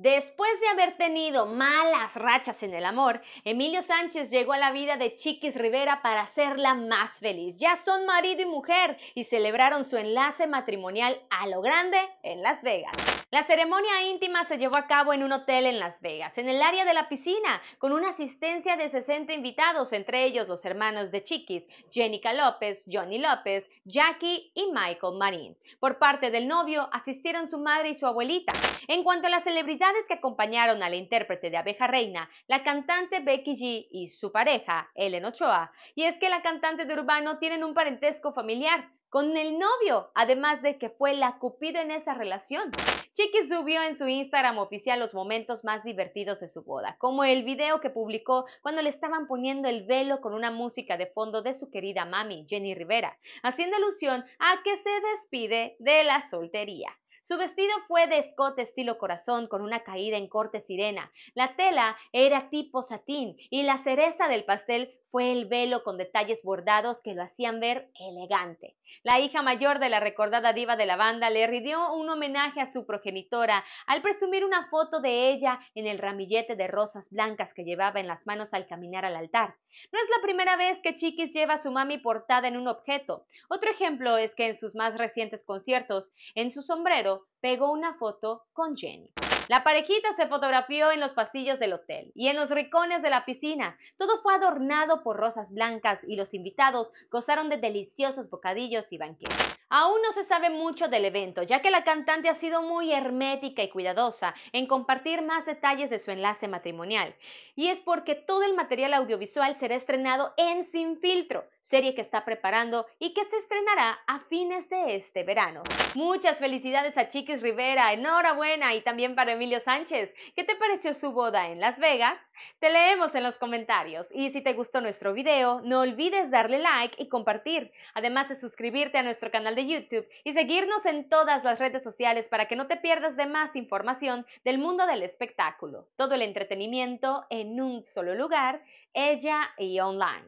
Después de haber tenido malas rachas en el amor, Emilio Sánchez llegó a la vida de Chiquis Rivera para hacerla más feliz. Ya son marido y mujer y celebraron su enlace matrimonial a lo grande en Las Vegas. La ceremonia íntima se llevó a cabo en un hotel en Las Vegas, en el área de la piscina, con una asistencia de 60 invitados, entre ellos los hermanos de Chiquis, Jenica López, Johnny López, Jackie y Michael Marín. Por parte del novio asistieron su madre y su abuelita. En cuanto a las celebridades que acompañaron a la intérprete de Abeja Reina, la cantante Becky G y su pareja, Ellen Ochoa, y es que la cantante de Urbano tienen un parentesco familiar con el novio, además de que fue la cupida en esa relación. Chiqui subió en su Instagram oficial los momentos más divertidos de su boda, como el video que publicó cuando le estaban poniendo el velo con una música de fondo de su querida mami, Jenny Rivera, haciendo alusión a que se despide de la soltería. Su vestido fue de escote estilo corazón con una caída en corte sirena. La tela era tipo satín y la cereza del pastel fue el velo con detalles bordados que lo hacían ver elegante. La hija mayor de la recordada diva de la banda le rindió un homenaje a su progenitora al presumir una foto de ella en el ramillete de rosas blancas que llevaba en las manos al caminar al altar. No es la primera vez que Chiquis lleva a su mami portada en un objeto. Otro ejemplo es que en sus más recientes conciertos, en su sombrero, pegó una foto con Jenny. La parejita se fotografió en los pasillos del hotel y en los rincones de la piscina. Todo fue adornado por rosas blancas y los invitados gozaron de deliciosos bocadillos y banquetes. Aún no se sabe mucho del evento, ya que la cantante ha sido muy hermética y cuidadosa en compartir más detalles de su enlace matrimonial. Y es porque todo el material audiovisual será estrenado en Sin Filtro, serie que está preparando y que se estrenará a fines de este verano. Muchas felicidades a Chiquis Rivera, enhorabuena y también para Emilio Sánchez. ¿Qué te pareció su boda en Las Vegas? Te leemos en los comentarios y si te gustó nuestro video, no olvides darle like y compartir, además de suscribirte a nuestro canal de YouTube y seguirnos en todas las redes sociales para que no te pierdas de más información del mundo del espectáculo, todo el entretenimiento en un solo lugar, ella y online.